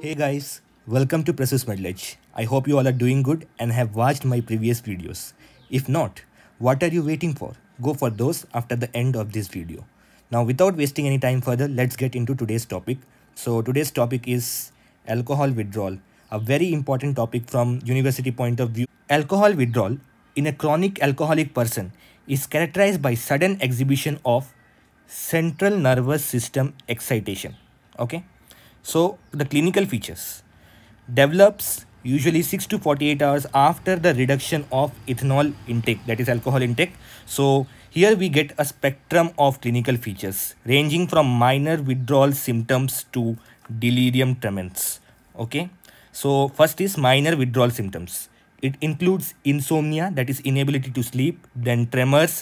Hey guys, welcome to Precious Medledge. I hope you all are doing good and have watched my previous videos. If not, what are you waiting for? Go for those after the end of this video. Now without wasting any time further, let's get into today's topic. So today's topic is alcohol withdrawal, a very important topic from university point of view. Alcohol withdrawal in a chronic alcoholic person is characterized by sudden exhibition of central nervous system excitation okay so the clinical features develops usually 6 to 48 hours after the reduction of ethanol intake that is alcohol intake so here we get a spectrum of clinical features ranging from minor withdrawal symptoms to delirium tremens okay so first is minor withdrawal symptoms it includes insomnia that is inability to sleep then tremors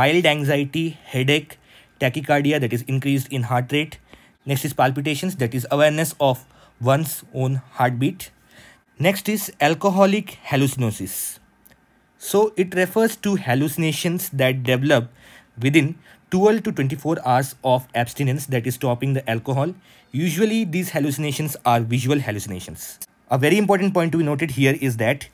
mild anxiety headache tachycardia that is increased in heart rate next is palpitations that is awareness of one's own heartbeat next is alcoholic hallucinosis so it refers to hallucinations that develop within 12 to 24 hours of abstinence that is stopping the alcohol usually these hallucinations are visual hallucinations a very important point to be noted here is that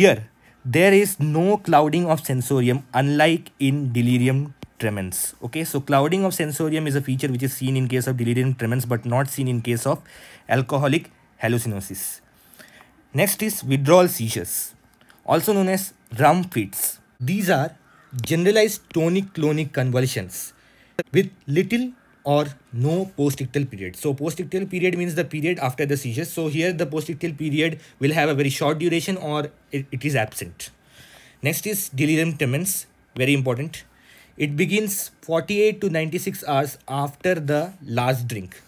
here there is no clouding of sensorium unlike in delirium tremens. Okay, so clouding of sensorium is a feature which is seen in case of delirium tremens but not seen in case of alcoholic hallucinosis. Next is withdrawal seizures, also known as rum fits. These are generalized tonic-clonic convulsions with little or no postictal period. So postictal period means the period after the seizures. So here the postictal period will have a very short duration or it, it is absent. Next is delirium tremens, very important. It begins 48 to 96 hours after the last drink.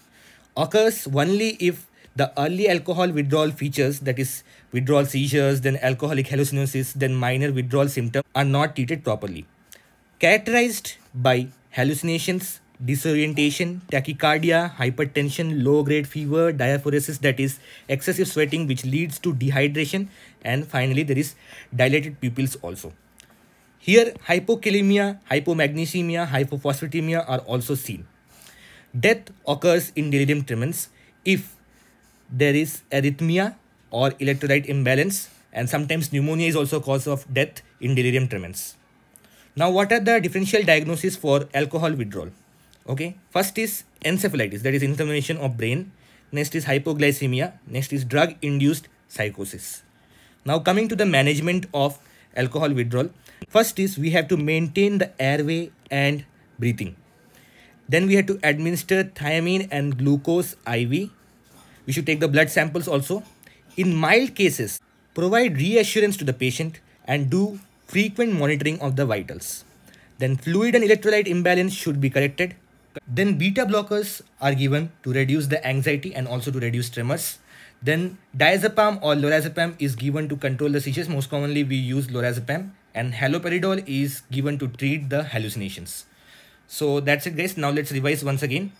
Occurs only if the early alcohol withdrawal features, that is, withdrawal seizures, then alcoholic hallucinosis, then minor withdrawal symptoms, are not treated properly. Characterized by hallucinations, disorientation, tachycardia, hypertension, low-grade fever, diaphoresis, that is excessive sweating which leads to dehydration and finally there is dilated pupils also. Here, hypokalemia, hypomagnesemia, hypophosphatemia are also seen. Death occurs in delirium tremens if there is arrhythmia or electrolyte imbalance and sometimes pneumonia is also cause of death in delirium tremens. Now, what are the differential diagnosis for alcohol withdrawal? Okay, first is encephalitis, that is inflammation of brain. Next is hypoglycemia. Next is drug-induced psychosis. Now, coming to the management of alcohol withdrawal. First is we have to maintain the airway and breathing. Then we have to administer thiamine and glucose IV. We should take the blood samples also. In mild cases, provide reassurance to the patient and do frequent monitoring of the vitals. Then fluid and electrolyte imbalance should be corrected. Then beta blockers are given to reduce the anxiety and also to reduce tremors. Then diazepam or lorazepam is given to control the seizures. Most commonly we use lorazepam and haloperidol is given to treat the hallucinations. So that's it guys. Now let's revise once again.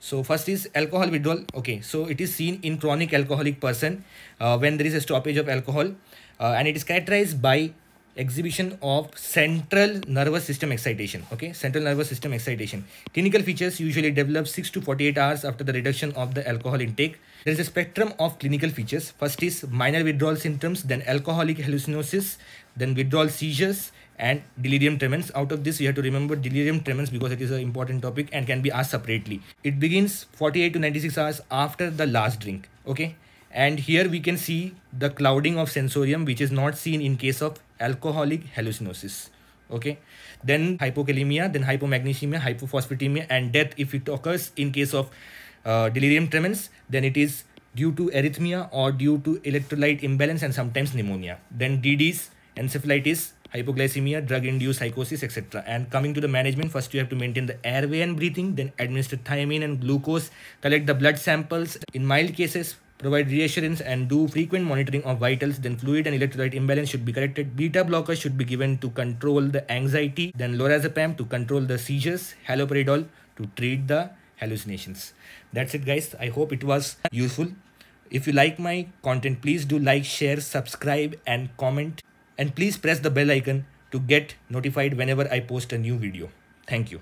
So first is alcohol withdrawal. Okay, so it is seen in chronic alcoholic person uh, when there is a stoppage of alcohol uh, and it is characterized by exhibition of central nervous system excitation okay central nervous system excitation clinical features usually develop 6 to 48 hours after the reduction of the alcohol intake there is a spectrum of clinical features first is minor withdrawal symptoms then alcoholic hallucinosis then withdrawal seizures and delirium tremens out of this you have to remember delirium tremens because it is an important topic and can be asked separately it begins 48 to 96 hours after the last drink okay and here we can see the clouding of sensorium which is not seen in case of alcoholic hallucinosis okay then hypokalemia then hypomagnesemia hypophosphatemia and death if it occurs in case of uh, delirium tremens then it is due to arrhythmia or due to electrolyte imbalance and sometimes pneumonia then dds encephalitis hypoglycemia drug induced psychosis etc and coming to the management first you have to maintain the airway and breathing then administer thiamine and glucose collect the blood samples in mild cases provide reassurance and do frequent monitoring of vitals, then fluid and electrolyte imbalance should be corrected. Beta blockers should be given to control the anxiety, then lorazepam to control the seizures, haloperidol to treat the hallucinations. That's it guys. I hope it was useful. If you like my content, please do like, share, subscribe and comment. And please press the bell icon to get notified whenever I post a new video. Thank you.